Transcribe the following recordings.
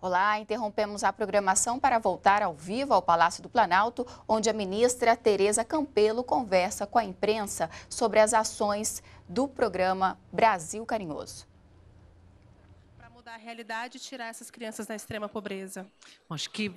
Olá, interrompemos a programação para voltar ao vivo ao Palácio do Planalto, onde a ministra Tereza Campelo conversa com a imprensa sobre as ações do programa Brasil Carinhoso mudar a realidade e tirar essas crianças da extrema pobreza. Acho que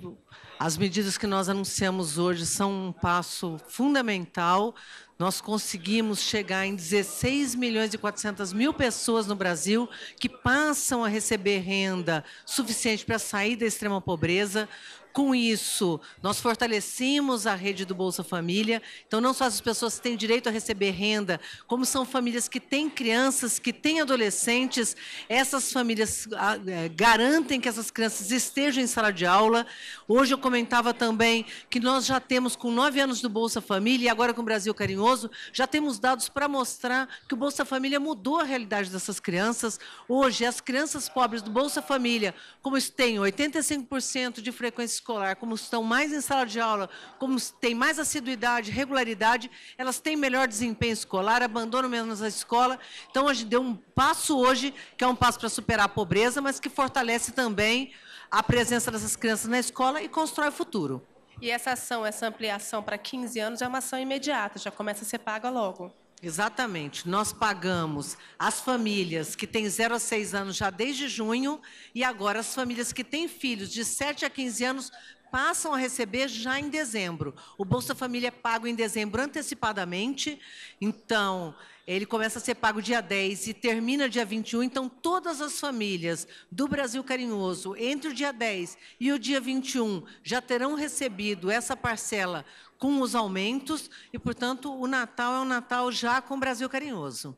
as medidas que nós anunciamos hoje são um passo fundamental. Nós conseguimos chegar em 16 milhões e 400 mil pessoas no Brasil que passam a receber renda suficiente para sair da extrema pobreza. Com isso, nós fortalecemos a rede do Bolsa Família. Então, não só as pessoas que têm direito a receber renda, como são famílias que têm crianças, que têm adolescentes. Essas famílias ah, é, garantem que essas crianças estejam em sala de aula. Hoje eu comentava também que nós já temos, com nove anos do Bolsa Família e agora com o Brasil Carinhoso, já temos dados para mostrar que o Bolsa Família mudou a realidade dessas crianças. Hoje, as crianças pobres do Bolsa Família, como têm 85% de frequência escolar, como estão mais em sala de aula, como têm mais assiduidade, regularidade, elas têm melhor desempenho escolar, abandonam menos a escola. Então, a gente deu um passo hoje, que é um passo para superar a pobreza, mas que fortalece também a presença dessas crianças na escola e constrói o futuro. E essa ação, essa ampliação para 15 anos é uma ação imediata, já começa a ser paga logo. Exatamente. Nós pagamos as famílias que têm 0 a 6 anos já desde junho e agora as famílias que têm filhos de 7 a 15 anos passam a receber já em dezembro. O Bolsa Família é pago em dezembro antecipadamente. Então, ele começa a ser pago dia 10 e termina dia 21. Então, todas as famílias do Brasil Carinhoso, entre o dia 10 e o dia 21, já terão recebido essa parcela com os aumentos. E, portanto, o Natal é um Natal já com o Brasil Carinhoso.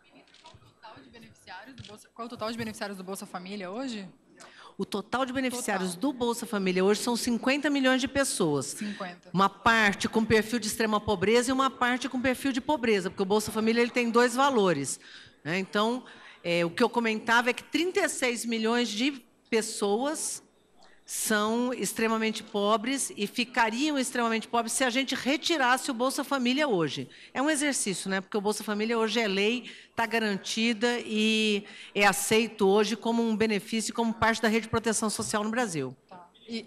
Qual o total de beneficiários do Bolsa, qual o total de beneficiários do Bolsa Família hoje? O total de beneficiários total. do Bolsa Família hoje são 50 milhões de pessoas. 50. Uma parte com perfil de extrema pobreza e uma parte com perfil de pobreza, porque o Bolsa Família ele tem dois valores. Né? Então, é, o que eu comentava é que 36 milhões de pessoas são extremamente pobres e ficariam extremamente pobres se a gente retirasse o Bolsa Família hoje. É um exercício, né? Porque o Bolsa Família hoje é lei, está garantida e é aceito hoje como um benefício, como parte da rede de proteção social no Brasil. Tá. E...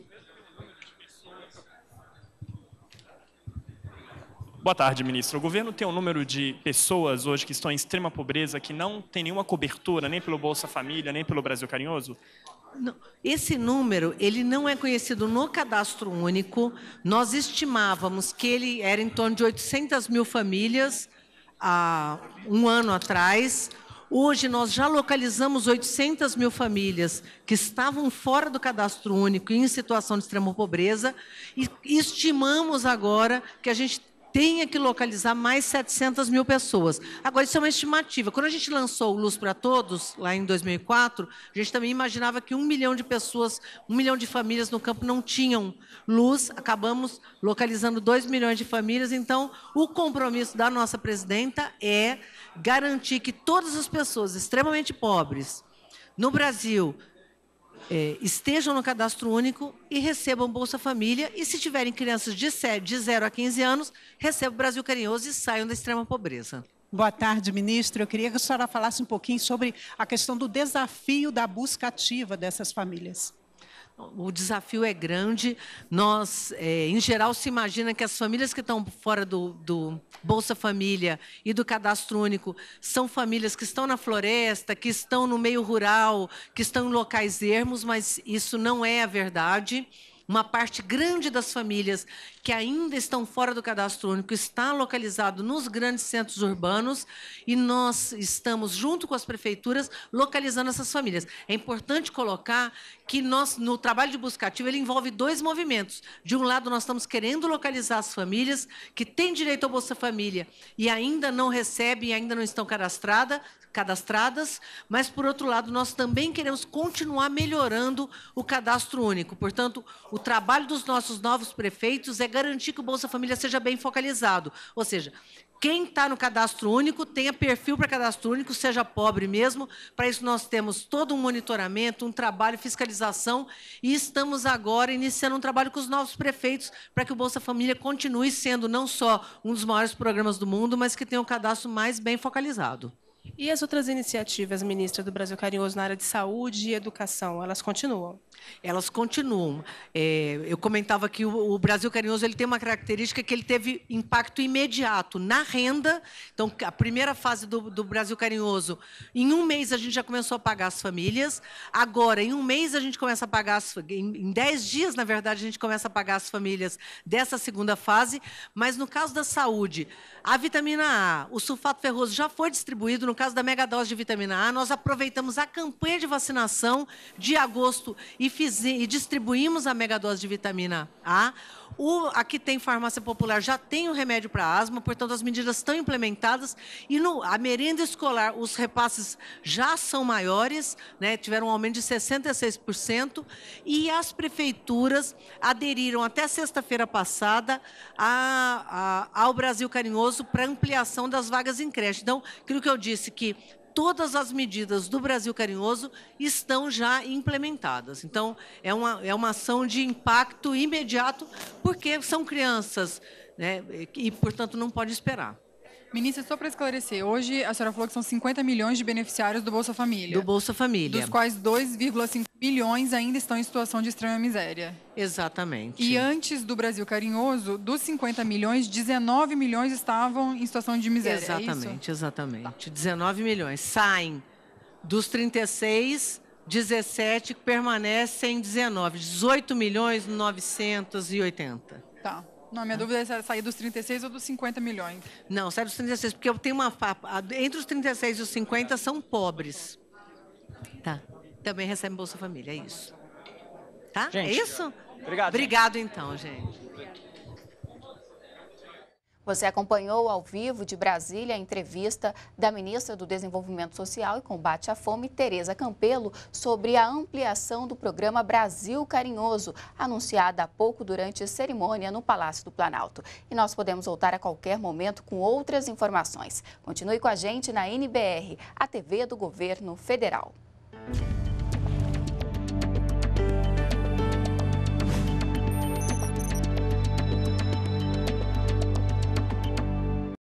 Boa tarde, ministro. O governo tem um número de pessoas hoje que estão em extrema pobreza, que não tem nenhuma cobertura, nem pelo Bolsa Família, nem pelo Brasil Carinhoso? esse número, ele não é conhecido no cadastro único. Nós estimávamos que ele era em torno de 800 mil famílias há um ano atrás. Hoje nós já localizamos 800 mil famílias que estavam fora do cadastro único em situação de extrema pobreza e estimamos agora que a gente tenha que localizar mais 700 mil pessoas. Agora, isso é uma estimativa. Quando a gente lançou o Luz para Todos, lá em 2004, a gente também imaginava que um milhão de pessoas, um milhão de famílias no campo não tinham luz. Acabamos localizando 2 milhões de famílias. Então, o compromisso da nossa presidenta é garantir que todas as pessoas extremamente pobres no Brasil é, estejam no cadastro único e recebam Bolsa Família. E se tiverem crianças de, 7, de 0 a 15 anos, recebam Brasil Carinhoso e saiam da extrema pobreza. Boa tarde, ministro. Eu queria que a senhora falasse um pouquinho sobre a questão do desafio da busca ativa dessas famílias o desafio é grande. Nós, é, em geral, se imagina que as famílias que estão fora do, do, Bolsa Família e do Cadastro Único são famílias que estão na floresta, que estão no meio rural, que estão em locais ermos, mas isso não é a verdade uma parte grande das famílias que ainda estão fora do cadastro único está localizado nos grandes centros urbanos e nós estamos, junto com as prefeituras, localizando essas famílias. É importante colocar que nós, no trabalho de busca ativa, ele envolve dois movimentos. De um lado, nós estamos querendo localizar as famílias que têm direito ao Bolsa Família e ainda não recebem, ainda não estão cadastrada, cadastradas, mas, por outro lado, nós também queremos continuar melhorando o cadastro único. Portanto, o trabalho dos nossos novos prefeitos é garantir que o Bolsa Família seja bem focalizado. Ou seja, quem está no cadastro único tenha perfil para cadastro único, seja pobre mesmo. Para isso, nós temos todo um monitoramento, um trabalho, fiscalização e estamos agora iniciando um trabalho com os novos prefeitos para que o Bolsa Família continue sendo não só um dos maiores programas do mundo, mas que tenha um cadastro mais bem focalizado. E as outras iniciativas, ministra, do Brasil Carinhoso na área de saúde e educação, elas continuam? Elas continuam. É, eu comentava que o, o, Brasil Carinhoso ele tem uma característica que ele teve impacto imediato na renda. Então, a primeira fase do, do Brasil Carinhoso, em um mês a gente já começou a pagar as famílias. Agora, em um mês a gente começa a pagar, as, em, em dez dias, na verdade, a gente começa a pagar as famílias dessa segunda fase. Mas no caso da saúde, a vitamina A, o sulfato ferroso já foi distribuído no no caso da mega dose de vitamina A, nós aproveitamos a campanha de vacinação de agosto e, fiz, e distribuímos a mega dose de vitamina A. O, aqui tem farmácia popular, já tem o remédio para asma, portanto, as medidas estão implementadas. E no, a merenda escolar, os repasses já são maiores, né, tiveram um aumento de 66%. E as prefeituras aderiram até sexta-feira passada a, a, ao Brasil Carinhoso para ampliação das vagas em creche. Então, aquilo que eu disse, disse que todas as medidas do Brasil Carinhoso estão já implementadas. Então, é uma, é uma ação de impacto imediato, porque são crianças né, e, portanto, não pode esperar. Ministra, só para esclarecer, hoje a senhora falou que são 50 milhões de beneficiários do Bolsa Família. Do Bolsa Família. Dos quais 2,5 milhões ainda estão em situação de extrema miséria. Exatamente. E antes do Brasil Carinhoso, dos 50 milhões, 19 milhões estavam em situação de miséria. É exatamente, é exatamente. 19 milhões. Saem dos 36, 17 permanecem 19. 18 milhões 980. Tá. Não, minha ah. dúvida é sair dos 36 ou dos 50 milhões. Não, sai dos 36, porque eu tenho uma. Entre os 36 e os 50 são pobres. Tá. Também recebem Bolsa Família, é isso. Tá? É gente, é isso? Obrigado. Obrigado, gente. então, gente. Você acompanhou ao vivo de Brasília a entrevista da ministra do Desenvolvimento Social e Combate à Fome, Tereza Campelo, sobre a ampliação do programa Brasil Carinhoso, anunciada há pouco durante cerimônia no Palácio do Planalto. E nós podemos voltar a qualquer momento com outras informações. Continue com a gente na NBR, a TV do Governo Federal.